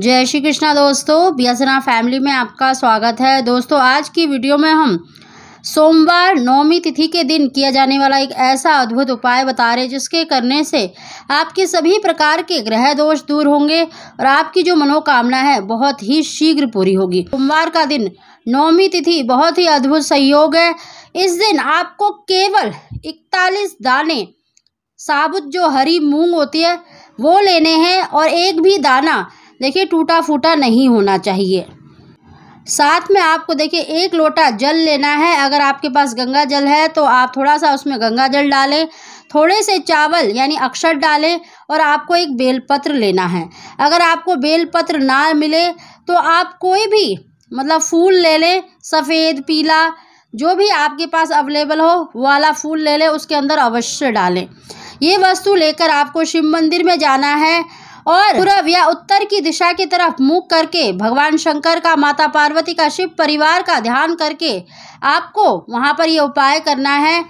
जय श्री कृष्णा दोस्तों बियासना फैमिली में आपका स्वागत है दोस्तों आज की वीडियो में हम सोमवार नौमी तिथि के दिन किया जाने वाला एक ऐसा अद्भुत उपाय बता रहे जिसके करने से आपके सभी प्रकार के ग्रह दोष दूर होंगे और आपकी जो मनोकामना है बहुत ही शीघ्र पूरी होगी सोमवार का दिन नौमी तिथि बहुत ही अद्भुत सहयोग है इस दिन आपको केवल इकतालीस दाने साबुत जो हरी मूंग होती है वो लेने हैं और एक भी दाना देखिए टूटा फूटा नहीं होना चाहिए साथ में आपको देखिए एक लोटा जल लेना है अगर आपके पास गंगा जल है तो आप थोड़ा सा उसमें गंगा जल डालें थोड़े से चावल यानी अक्षत डालें और आपको एक बेलपत्र लेना है अगर आपको बेलपत्र ना मिले तो आप कोई भी मतलब फूल ले लें सफ़ेद पीला जो भी आपके पास अवेलेबल हो वाला फूल ले लें उसके अंदर अवश्य डालें ये वस्तु लेकर आपको शिव मंदिर में जाना है और पूर्व या उत्तर की दिशा की तरफ मुख करके भगवान शंकर का माता पार्वती का शिव परिवार का ध्यान करके आपको वहाँ पर ये उपाय करना है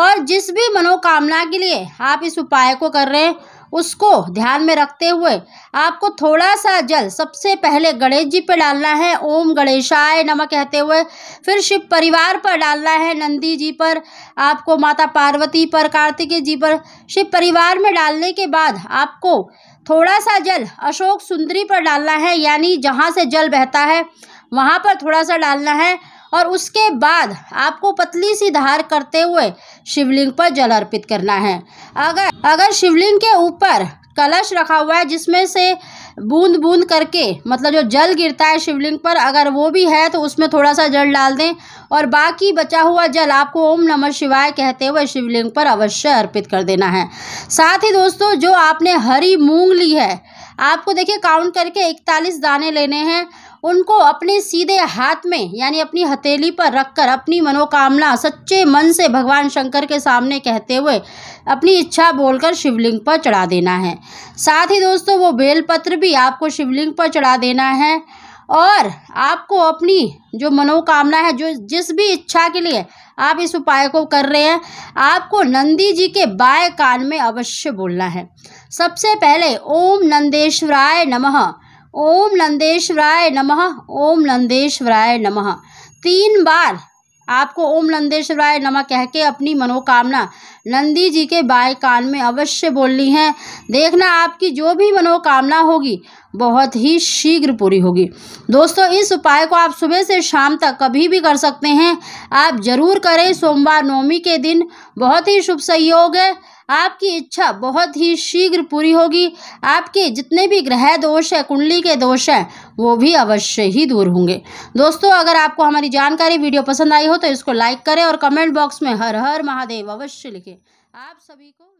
और जिस भी मनोकामना के लिए आप इस उपाय को कर रहे हैं उसको ध्यान में रखते हुए आपको थोड़ा सा जल सबसे पहले गणेश जी पर डालना है ओम गणेशाय नमः कहते हुए फिर शिव परिवार पर डालना है नंदी जी पर आपको माता पार्वती पर कार्तिकेय जी पर शिव परिवार में डालने के बाद आपको थोड़ा सा जल अशोक सुंदरी पर डालना है यानी जहाँ से जल बहता है वहाँ पर थोड़ा सा डालना है और उसके बाद आपको पतली सी धार करते हुए शिवलिंग पर जल अर्पित करना है अगर अगर शिवलिंग के ऊपर कलश रखा हुआ है जिसमें से बूंद बूंद करके मतलब जो जल गिरता है शिवलिंग पर अगर वो भी है तो उसमें थोड़ा सा जल डाल दें और बाकी बचा हुआ जल आपको ओम नमः शिवाय कहते हुए शिवलिंग पर अवश्य अर्पित कर देना है साथ ही दोस्तों जो आपने हरी मूंग ली है आपको देखिए काउंट करके इकतालीस दाने लेने हैं उनको अपने सीधे हाथ में यानी अपनी हथेली पर रखकर अपनी मनोकामना सच्चे मन से भगवान शंकर के सामने कहते हुए अपनी इच्छा बोलकर शिवलिंग पर चढ़ा देना है साथ ही दोस्तों वो बेलपत्र भी आपको शिवलिंग पर चढ़ा देना है और आपको अपनी जो मनोकामना है जो जिस भी इच्छा के लिए आप इस उपाय को कर रहे हैं आपको नंदी जी के बाएं कान में अवश्य बोलना है सबसे पहले ओम नंदेश्वराय नमः ओम नंदेश्वराय नमः ओम नंदेश्वराय नमः तीन बार आपको ओम नंदेश्वराय नमः कह के अपनी मनोकामना नंदी जी के बाएं कान में अवश्य बोलनी है देखना आपकी जो भी मनोकामना होगी बहुत ही शीघ्र पूरी होगी दोस्तों इस उपाय को आप सुबह से शाम तक कभी भी कर सकते हैं आप ज़रूर करें सोमवार नवमी के दिन बहुत ही शुभ सहयोग है आपकी इच्छा बहुत ही शीघ्र पूरी होगी आपके जितने भी ग्रह दोष है कुंडली के दोष हैं वो भी अवश्य ही दूर होंगे दोस्तों अगर आपको हमारी जानकारी वीडियो पसंद आई हो तो इसको लाइक करें और कमेंट बॉक्स में हर हर महादेव अवश्य लिखें आप सभी को